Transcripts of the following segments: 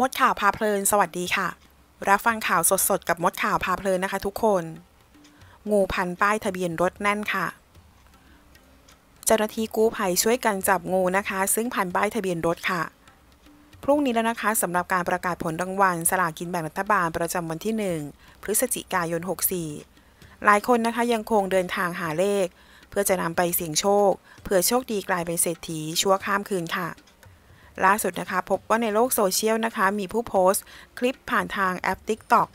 มดข่าวพาเพลิน สวัสดีค่ะ รับฟังข่าวสดๆกับมดข่าวพาเพลินนะคะทุกคน งูพันป้ายทะเบียนรถแน่นค่ะ เจ้าหน้าที่กู้ภัยช่วยกันจับงูนะคะ ซึ่งพันป้ายทะเบียนรถค่ะ พรุ่งนี้แล้วนะคะสำหรับการประกาศผลรางวัลสลากินแบ่งรัฐบาลประจำวันที่ 1 พฤศจิกายน 64 หลายคนนะคะยังคงเดินทางหาเลข เพื่อจะนำไปเสี่ยงโชคเผื่อโชคดีกลายเป็นเศรษฐี ชั่วข้ามคืนค่ะล่าสุดนะคะพบว่าในโลกโซเชียลนะคะ มีผู้โพสต์คลิปผ่านทางแอป t ิ k t o k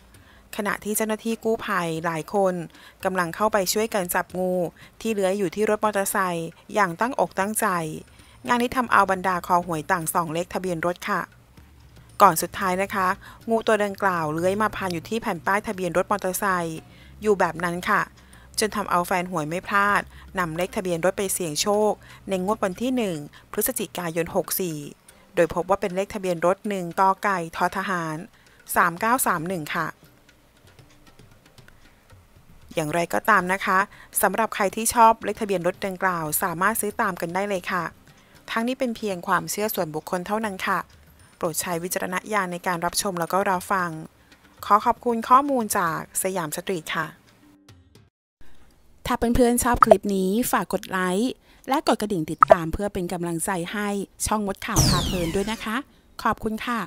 ขณะที่เจ้าหน้าที่กู้ภัยหลายคนกำลังเข้าไปช่วยกันจับงูที่เลื้อยอยู่ที่รถมอเตอร์ไซค์อย่างตั้งอกตั้งใจ งานนี้ทำเอาบรรดาคอหวยต่างสองเลขทะเบียนรถค่ะ ก่อนสุดท้ายนะคะ งูตัวดังกล่าวเลื้อยมาพานอยู่ที่แผ่นป้ายทะเบียนรถมอเตอร์ไซค์อยู่แบบนั้นค่ะ จนทำเอาแฟนหวยไม่พลาดนำเลขทะเบียนรถไปเสี่ยงโชคในงวดวันที่ 1 พฤศจิกายน 64โดยพบว่าเป็นเลขทะเบียนรถหนึ่งกอไก่ทอทหาร 3931 ค่ะ อย่างไรก็ตามนะคะ สำหรับใครที่ชอบเลขทะเบียนรถดังกล่าว สามารถซื้อตามกันได้เลยค่ะ ทั้งนี้เป็นเพียงความเชื่อส่วนบุคคลเท่านั้นค่ะ โปรดใช้วิจารณญาณในการรับชมแล้วก็รับฟัง ขอขอบคุณข้อมูลจากสยามสตรีทค่ะ ถ้าเพื่อนๆชอบคลิปนี้ฝากกดไลค์และกดกระดิ่งติดตามเพื่อเป็นกำลังใจให้ ช่องมดข่าวพาเพลินด้วยนะคะ ขอบคุณค่ะ